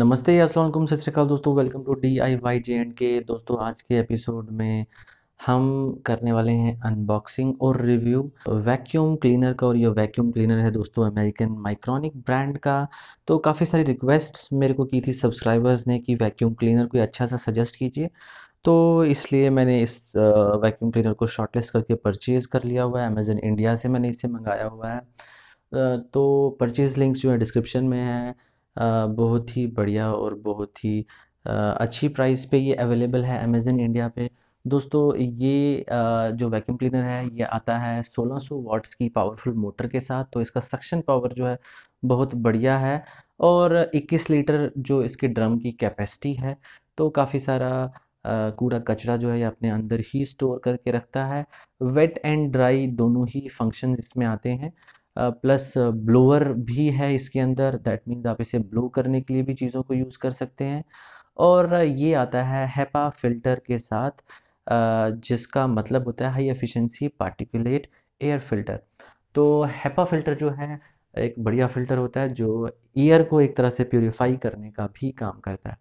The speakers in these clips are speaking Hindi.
नमस्ते असलम सत श्रीकाल दोस्तों welcome to D I Y J and K दोस्तों आज के एपिसोड में हम करने वाले हैं अनबॉक्सिंग और रिव्यू वैक्यूम क्लीनर का और ये वैक्यूम क्लीनर है दोस्तों अमेरिकन माइक्रॉनिक ब्रांड का तो काफ़ी सारी रिक्वेस्ट्स मेरे को की थी सब्सक्राइबर्स ने कि वैक्यूम क्लीनर कोई अच्छा सा सजेस्ट कीजिए तो इसलिए मैंने इस वैक्यूम क्लीनर को शॉर्टलिस्ट करके परचेज़ कर लिया हुआ है अमेजन इंडिया से मैंने इसे मंगाया हुआ है तो परचेज़ लिंक्स जो है डिस्क्रिप्शन में है बहुत ही बढ़िया और बहुत ही अच्छी प्राइस पे ये अवेलेबल है अमेज़न इंडिया पे दोस्तों ये जो वैक्यूम क्लीनर है ये आता है 1600 वाट्स की पावरफुल मोटर के साथ तो इसका सक्शन पावर जो है बहुत बढ़िया है और 21 लीटर जो इसके ड्रम की कैपेसिटी है तो काफ़ी सारा कूड़ा कचरा जो है ये अपने अंदर ही स्टोर करके रखता है वेट एंड ड्राई दोनों ही फंक्शन इसमें आते हैं प्लस ब्लोअर भी है इसके अंदर दैट मीन्स आप इसे ब्लो करने के लिए भी चीज़ों को यूज़ कर सकते हैं और ये आता है हेपा फिल्टर के साथ जिसका मतलब होता है high efficiency particulate air filter तो हेपा फिल्टर जो है एक बढ़िया फिल्टर होता है जो एयर को एक तरह से प्योरीफाई करने का भी काम करता है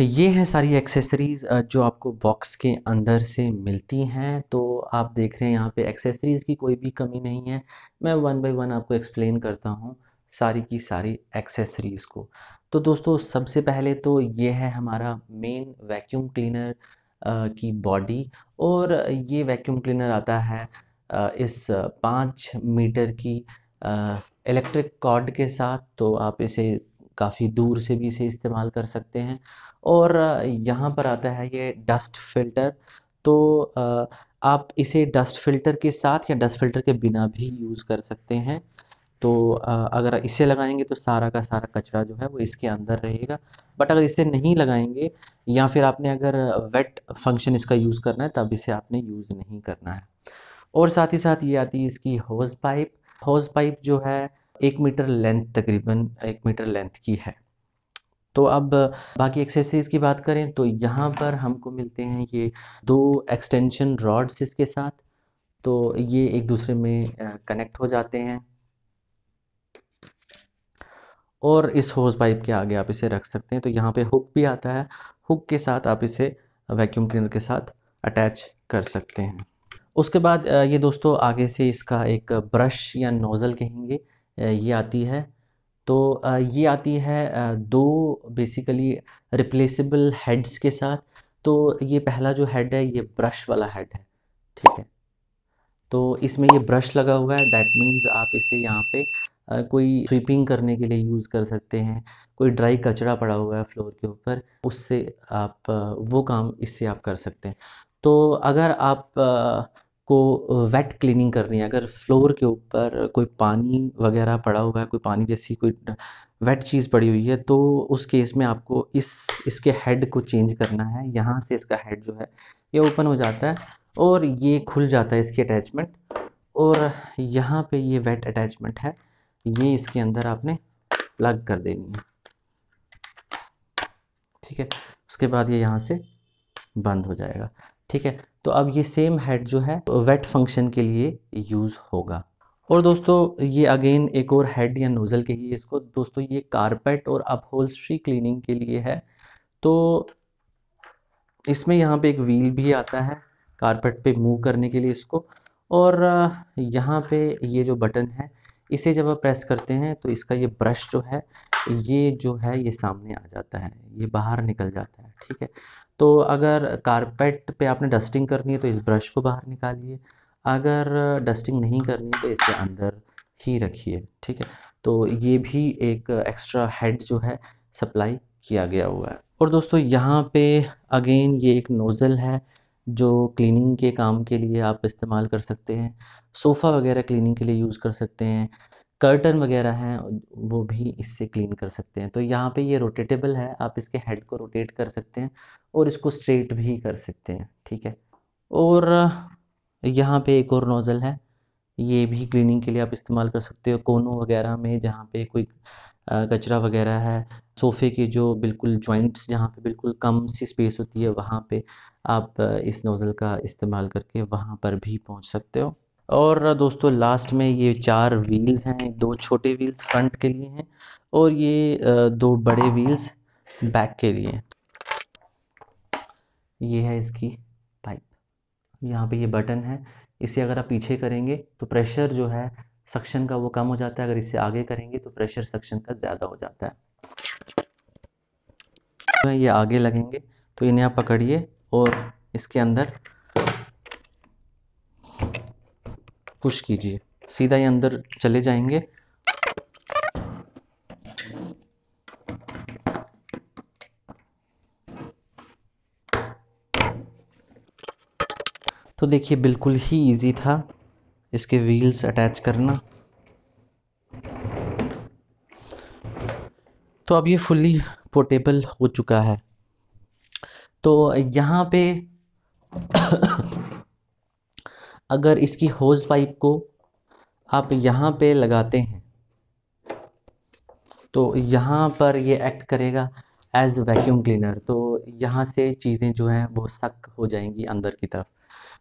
ये हैं सारी एक्सेसरीज़ जो आपको बॉक्स के अंदर से मिलती हैं तो आप देख रहे हैं यहाँ पे एक्सेसरीज़ की कोई भी कमी नहीं है मैं वन बाय वन आपको एक्सप्लेन करता हूँ सारी की सारी एक्सेसरीज़ को तो दोस्तों सबसे पहले तो ये है हमारा मेन वैक्यूम क्लीनर की बॉडी और ये वैक्यूम क्लीनर आता है इस पाँच मीटर की इलेक्ट्रिक कॉर्ड के साथ तो आप इसे काफ़ी दूर से भी इसे इस्तेमाल कर सकते हैं और यहाँ पर आता है ये डस्ट फिल्टर तो आप इसे डस्ट फिल्टर के साथ या डस्ट फिल्टर के बिना भी यूज़ कर सकते हैं तो अगर इसे लगाएंगे तो सारा का सारा कचरा जो है वो इसके अंदर रहेगा बट अगर इसे नहीं लगाएंगे या फिर आपने अगर वेट फंक्शन इसका यूज़ करना है तब इसे आपने यूज़ नहीं करना है और साथ ही साथ ये आती है इसकी हौज़ पाइप हौज़ पाइप जो है एक मीटर लेंथ तकरीबन एक मीटर लेंथ की है तो अब बाकी एक्सेसरीज़ की बात करें तो यहाँ पर हमको मिलते हैं ये दो एक्सटेंशन रॉड्स इसके साथ तो ये एक दूसरे में कनेक्ट हो जाते हैं और इस होज पाइप के आगे आप इसे रख सकते हैं तो यहाँ पे हुक भी आता है हुक के साथ आप इसे वैक्यूम क्लीनर के साथ अटैच कर सकते हैं उसके बाद ये दोस्तों आगे से इसका एक ब्रश या नोज़ल कहेंगे ये आती है तो ये आती है दो बेसिकली रिप्लेसेबल हेड्स के साथ तो ये पहला जो हेड है ये ब्रश वाला हेड है ठीक है तो इसमें ये ब्रश लगा हुआ है दैट मीन्स आप इसे यहाँ पे कोई स्वीपिंग करने के लिए यूज़ कर सकते हैं कोई ड्राई कचरा पड़ा हुआ है फ्लोर के ऊपर उससे आप वो काम इससे आप कर सकते हैं तो अगर आप को वेट क्लीनिंग करनी है अगर फ्लोर के ऊपर कोई पानी वगैरह पड़ा हुआ है कोई पानी जैसी कोई वेट चीज़ पड़ी हुई है तो उस केस में आपको इस इसके हेड को चेंज करना है यहाँ से इसका हेड जो है ये ओपन हो जाता है और ये खुल जाता है इसकी अटैचमेंट और यहाँ पे ये वेट अटैचमेंट है ये इसके अंदर आपने प्लग कर देनी है ठीक है उसके बाद ये यहाँ से बंद हो जाएगा ठीक है तो अब ये सेम हेड जो है वेट फंक्शन के लिए यूज़ होगा और दोस्तों ये अगेन एक और हेड या नोज़ल के लिए इसको दोस्तों ये कारपेट और अपहोल्स्ट्री क्लीनिंग के लिए है तो इसमें यहाँ पे एक व्हील भी आता है कारपेट पे मूव करने के लिए इसको और यहाँ पे ये जो बटन है इसे जब आप प्रेस करते हैं तो इसका ये ब्रश जो है ये जो है ये सामने आ जाता है ये बाहर निकल जाता है ठीक है तो अगर कारपेट पे आपने डस्टिंग करनी है तो इस ब्रश को बाहर निकालिए अगर डस्टिंग नहीं करनी है तो इसके अंदर ही रखिए ठीक है तो ये भी एक एक्स्ट्रा हेड जो है सप्लाई किया गया हुआ है और दोस्तों यहाँ पे अगेन ये एक नोज़ल है जो क्लीनिंग के काम के लिए आप इस्तेमाल कर सकते हैं सोफ़ा वगैरह क्लीनिंग के लिए यूज़ कर सकते हैं कर्टन वगैरह हैं वो भी इससे क्लीन कर सकते हैं तो यहाँ पे ये रोटेटेबल है आप इसके हेड को रोटेट कर सकते हैं और इसको स्ट्रेट भी कर सकते हैं ठीक है और यहाँ पे एक और नोज़ल है ये भी क्लीनिंग के लिए आप इस्तेमाल कर सकते हो कोनों वगैरह में जहाँ पे कोई कचरा वगैरह है सोफ़े के जो बिल्कुल जॉइंट्स जहाँ पे बिल्कुल कम सी स्पेस होती है वहाँ पे आप इस नोज़ल का इस्तेमाल करके वहाँ पर भी पहुँच सकते हो और दोस्तों लास्ट में ये चार व्हील्स हैं दो छोटे व्हील्स फ्रंट के लिए हैं और ये दो बड़े व्हील्स बैक के लिए ये है इसकी पाइप यहाँ पे ये बटन है इसे अगर आप पीछे करेंगे तो प्रेशर जो है सक्शन का वो कम हो जाता है अगर इसे आगे करेंगे तो प्रेशर सक्शन का ज़्यादा हो जाता है तो ये आगे लगेंगे तो इन्हें आप पकड़िए और इसके अंदर पुश कीजिए सीधा ही अंदर चले जाएंगे तो देखिए बिल्कुल ही इजी था इसके व्हील्स अटैच करना तो अब ये फुल्ली पोर्टेबल हो चुका है तो यहाँ पे अगर इसकी होज़ पाइप को आप यहाँ पे लगाते हैं तो यहाँ पर ये एक्ट करेगा एज वैक्यूम क्लीनर तो यहाँ से चीज़ें जो हैं वो सक हो जाएंगी अंदर की तरफ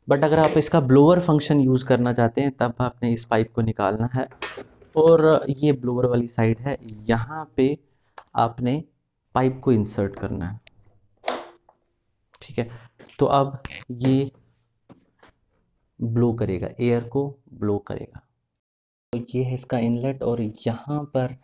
बट अगर आप इसका ब्लोअर फंक्शन यूज़ करना चाहते हैं तब आपने इस पाइप को निकालना है और ये ब्लोअर वाली साइड है यहाँ पे आपने पाइप को इंसर्ट करना है ठीक है तो अब ये ब्लो करेगा एयर को ब्लो करेगा तो ये है इसका इनलेट और यहाँ पर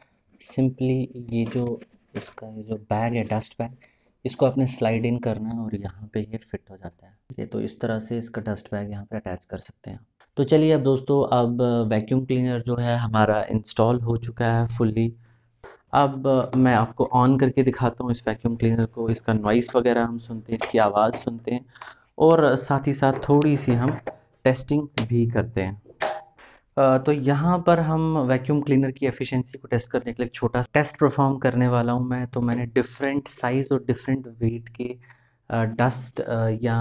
सिंपली ये जो इसका जो बैग है डस्ट बैग इसको आपने स्लाइड इन करना है और यहाँ पे ये फिट हो जाता है ये तो इस तरह से इसका डस्ट बैग यहाँ पे अटैच कर सकते हैं तो चलिए अब दोस्तों अब वैक्यूम क्लीनर जो है हमारा इंस्टॉल हो चुका है फुल्ली अब मैं आपको ऑन करके दिखाता हूँ इस वैक्यूम क्लीनर को इसका नॉइस वगैरह हम सुनते हैं इसकी आवाज़ सुनते हैं और साथ ही साथ थोड़ी सी हम टेस्टिंग भी करते हैं तो यहाँ पर हम वैक्यूम क्लीनर की एफिशिएंसी को टेस्ट करने के लिए छोटा टेस्ट परफॉर्म करने वाला हूँ मैं तो मैंने डिफरेंट साइज़ और डिफरेंट वेट के डस्ट या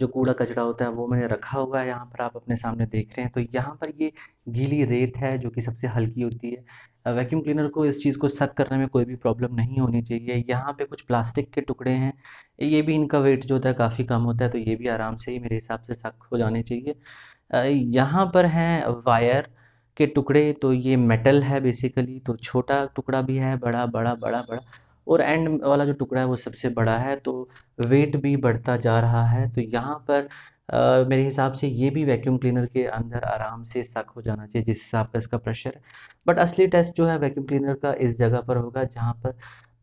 जो कूड़ा कचरा होता है वो मैंने रखा हुआ है यहाँ पर आप अपने सामने देख रहे हैं तो यहाँ पर ये गीली रेत है जो कि सबसे हल्की होती है वैक्यूम क्लीनर को इस चीज़ को सक करने में कोई भी प्रॉब्लम नहीं होनी चाहिए यहाँ पे कुछ प्लास्टिक के टुकड़े हैं ये भी इनका वेट जो होता है काफ़ी कम होता है तो ये भी आराम से ही मेरे हिसाब से सक हो जाने चाहिए यहाँ पर हैं वायर के टुकड़े तो ये मेटल है बेसिकली तो छोटा टुकड़ा भी है बड़ा बड़ा बड़ा बड़ा और एंड वाला जो टुकड़ा है वो सबसे बड़ा है तो वेट भी बढ़ता जा रहा है तो यहाँ पर Uh, मेरे हिसाब से ये भी वैक्यूम क्लीनर के अंदर आराम से सक हो जाना चाहिए जिस हिसाब का इसका प्रेशर है बट असली टेस्ट जो है वैक्यूम क्लीनर का इस जगह पर होगा जहाँ पर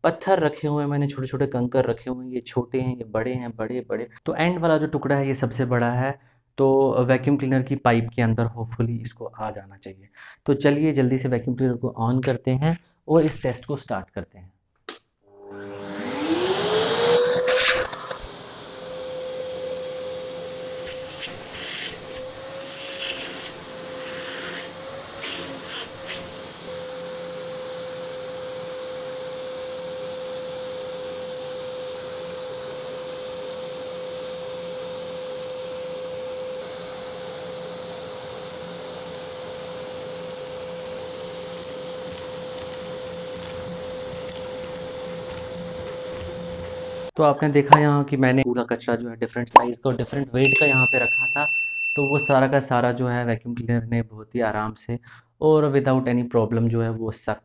पत्थर रखे हुए हैं मैंने छोटे छोटे कंकर रखे हुए हैं ये छोटे हैं ये बड़े हैं बड़े बड़े तो एंड वाला जो टुकड़ा है ये सबसे बड़ा है तो वैक्यूम क्लीनर की पाइप के अंदर होपफुली इसको आ जाना चाहिए तो चलिए जल्दी से वैक्यूम क्लीनर को ऑन करते हैं और इस टेस्ट को स्टार्ट करते हैं तो आपने देखा यहाँ कि मैंने पूरा कचरा जो है डिफरेंट साइज़ का और डिफरेंट वेट का यहाँ पे रखा था तो वो सारा का सारा जो है वैक्यूम क्लीनर ने बहुत ही आराम से और विदाउट एनी प्रॉब्लम जो है वो सक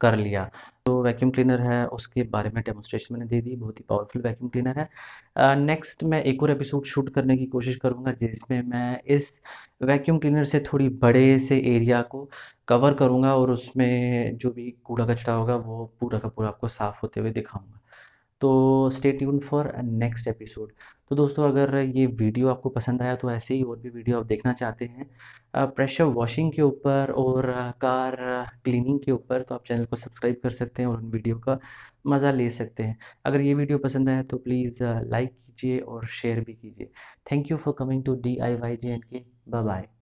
कर लिया तो वैक्यूम क्लीनर है उसके बारे में डेमोस्ट्रेशन मैंने दे दी बहुत ही पावरफुल वैक्यूम क्लीनर है नेक्स्ट मैं एक और एपिसोड शूट करने की कोशिश करूँगा जिसमें मैं इस वैक्यूम क्लीनर से थोड़ी बड़े से एरिया को कवर करूँगा और उसमें जो भी कूड़ा कचरा होगा वो पूरा का पूरा आपको साफ़ होते हुए दिखाऊँगा तो stay tune for next episode तो दोस्तों अगर ये वीडियो आपको पसंद आया तो ऐसे ही और भी वीडियो आप देखना चाहते हैं प्रेशर वॉशिंग के ऊपर और कार क्लीनिंग के ऊपर तो आप चैनल को सब्सक्राइब कर सकते हैं और उन वीडियो का मज़ा ले सकते हैं अगर ये वीडियो पसंद आया तो प्लीज़ लाइक कीजिए और शेयर भी कीजिए thank you for coming to D I Y J and K bye